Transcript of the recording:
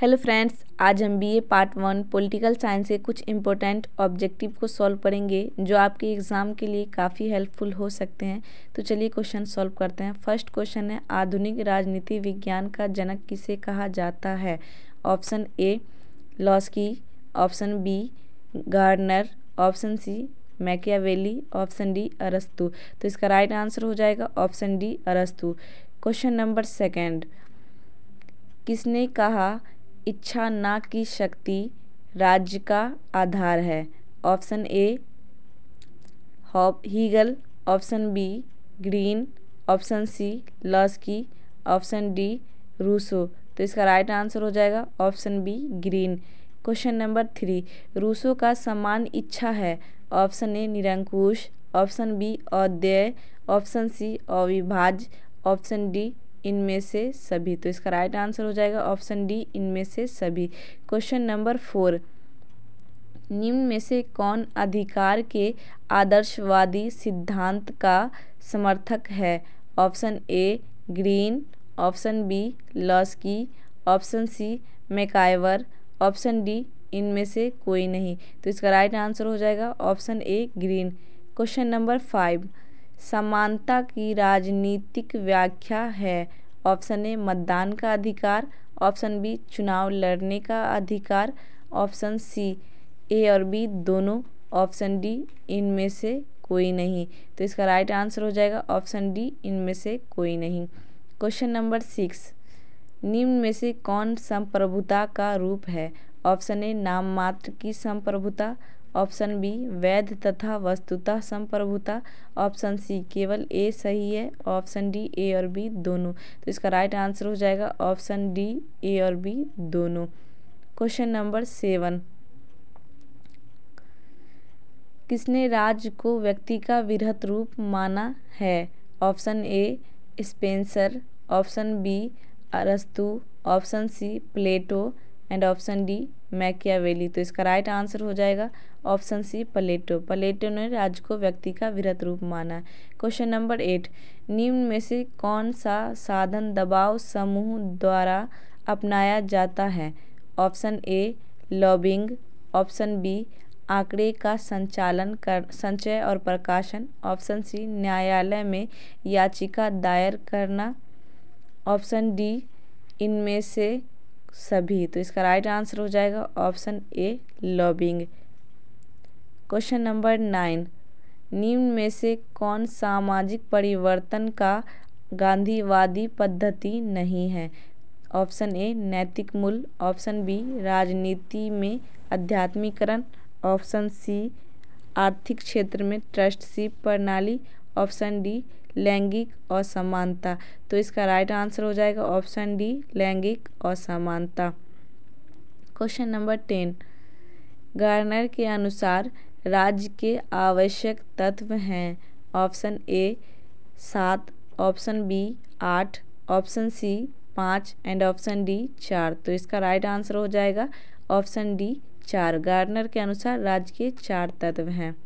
hello friends आज हम B A part one political science के कुछ इम्पोर्टेंट ऑब्जेक्टिव को सॉल्व करेंगे जो आपके एग्ज़ाम के लिए काफ़ी हेल्पफुल हो सकते हैं तो चलिए क्वेश्चन सॉल्व करते हैं फर्स्ट क्वेश्चन है आधुनिक राजनीति विज्ञान का जनक किसे कहा जाता है option A Laski option B Gardner option C Machiavelli option D अरस्तु तो इसका राइट आंसर हो जाएगा ऑप्शन डी अरस्तु क्वेश्चन नंबर सेकेंड किसने कहा इच्छा ना की शक्ति राज्य का आधार है option A Hobbes Hegel option B Green option C Laski option D Rousseau तो इसका राइट आंसर हो जाएगा option B Green question number three Rousseau का समान इच्छा है ऑप्शन ए निरंकुश ऑप्शन बी अद्यय ऑप्शन सी अविभाज्य ऑप्शन डी इनमें से सभी तो इसका राइट आंसर हो जाएगा ऑप्शन डी इनमें से सभी क्वेश्चन नंबर फोर निम्न में से कौन अधिकार के आदर्शवादी सिद्धांत का समर्थक है option A Green option B Laski option C MacIver option D इनमें से कोई नहीं तो इसका राइट आंसर हो जाएगा option A Green question number five समानता की राजनीतिक व्याख्या है ऑप्शन ए मतदान का अधिकार ऑप्शन बी चुनाव लड़ने का अधिकार ऑप्शन सी ए और बी दोनों ऑप्शन डी इनमें से कोई नहीं तो इसका राइट आंसर हो जाएगा ऑप्शन डी इनमें से कोई नहीं क्वेश्चन नंबर सिक्स निम्न में से कौन संप्रभुता का रूप है ऑप्शन ए नाम मात्र की संप्रभुता ऑप्शन बी वैध तथा वस्तुतः संप्रभुता ऑप्शन सी केवल ए सही है ऑप्शन डी ए और बी दोनों तो इसका राइट आंसर हो जाएगा ऑप्शन डी ए और बी दोनों क्वेश्चन नंबर सेवन किसने राज्य को व्यक्ति का विरहत रूप माना है option A Spencer option B अरस्तु option C Plato and option D Machiavelli तो इसका राइट आंसर हो जाएगा ऑप्शन सी पलेटो पलेटो ने राज्य को व्यक्ति का विरत रूप माना क्वेश्चन नंबर एट निम्न में से कौन सा साधन दबाव समूह द्वारा अपनाया जाता है option A lobbying option B आंकड़े का संचालन कर संचय और प्रकाशन ऑप्शन सी न्यायालय में याचिका दायर करना ऑप्शन डी इनमें से सभी तो इसका राइट आंसर हो जाएगा option A lobbying question number nine निम्न में से कौन सामाजिक परिवर्तन का गांधीवादी पद्धति नहीं है ऑप्शन ए नैतिक मूल्य ऑप्शन बी राजनीति में अध्यात्मिकरण ऑप्शन सी आर्थिक क्षेत्र में ट्रस्टशिप प्रणाली ऑप्शन डी लैंगिक असमानता तो इसका राइट आंसर हो जाएगा ऑप्शन डी लैंगिक असमानता क्वेश्चन नंबर टेन गार्नर के अनुसार राज्य के आवश्यक तत्व हैं ऑप्शन ए सात ऑप्शन बी आठ ऑप्शन सी पाँच एंड ऑप्शन डी चार तो इसका राइट आंसर हो जाएगा ऑप्शन डी चार गार्डनर के अनुसार राज्य के चार तत्व हैं